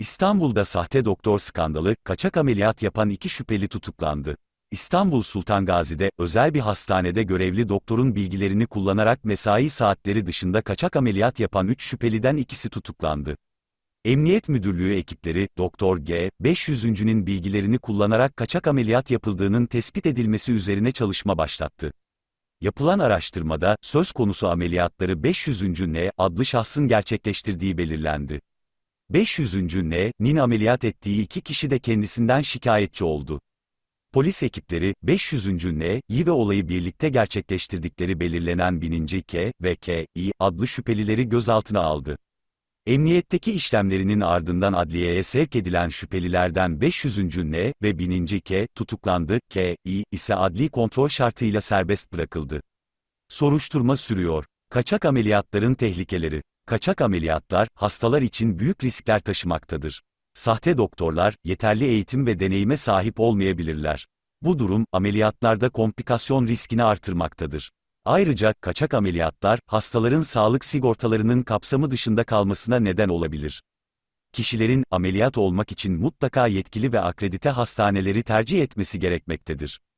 İstanbul'da sahte doktor skandalı, kaçak ameliyat yapan iki şüpheli tutuklandı. İstanbul Sultan Gazi'de, özel bir hastanede görevli doktorun bilgilerini kullanarak mesai saatleri dışında kaçak ameliyat yapan üç şüpheliden ikisi tutuklandı. Emniyet Müdürlüğü ekipleri, Doktor G, 500.'nin bilgilerini kullanarak kaçak ameliyat yapıldığının tespit edilmesi üzerine çalışma başlattı. Yapılan araştırmada, söz konusu ameliyatları 500. N adlı şahsın gerçekleştirdiği belirlendi. 500. N'nin ameliyat ettiği iki kişi de kendisinden şikayetçi oldu. Polis ekipleri, 500. N'yi ve olayı birlikte gerçekleştirdikleri belirlenen 1000. K ve K.İ. adlı şüphelileri gözaltına aldı. Emniyetteki işlemlerinin ardından adliyeye sevk edilen şüphelilerden 500. N ve 1000. K tutuklandı, K. i ise adli kontrol şartıyla serbest bırakıldı. Soruşturma sürüyor. Kaçak ameliyatların tehlikeleri Kaçak ameliyatlar, hastalar için büyük riskler taşımaktadır. Sahte doktorlar, yeterli eğitim ve deneyime sahip olmayabilirler. Bu durum, ameliyatlarda komplikasyon riskini artırmaktadır. Ayrıca, kaçak ameliyatlar, hastaların sağlık sigortalarının kapsamı dışında kalmasına neden olabilir. Kişilerin, ameliyat olmak için mutlaka yetkili ve akredite hastaneleri tercih etmesi gerekmektedir.